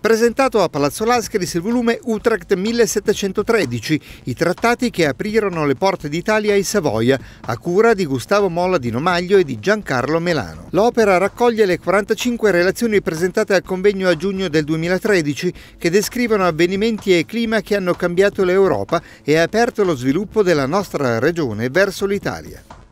Presentato a Palazzo Lascaris il volume Utrecht 1713, i trattati che aprirono le porte d'Italia ai Savoia, a cura di Gustavo Molla di Nomaglio e di Giancarlo Melano. L'opera raccoglie le 45 relazioni presentate al convegno a giugno del 2013 che descrivono avvenimenti e clima che hanno cambiato l'Europa e aperto lo sviluppo della nostra regione verso l'Italia.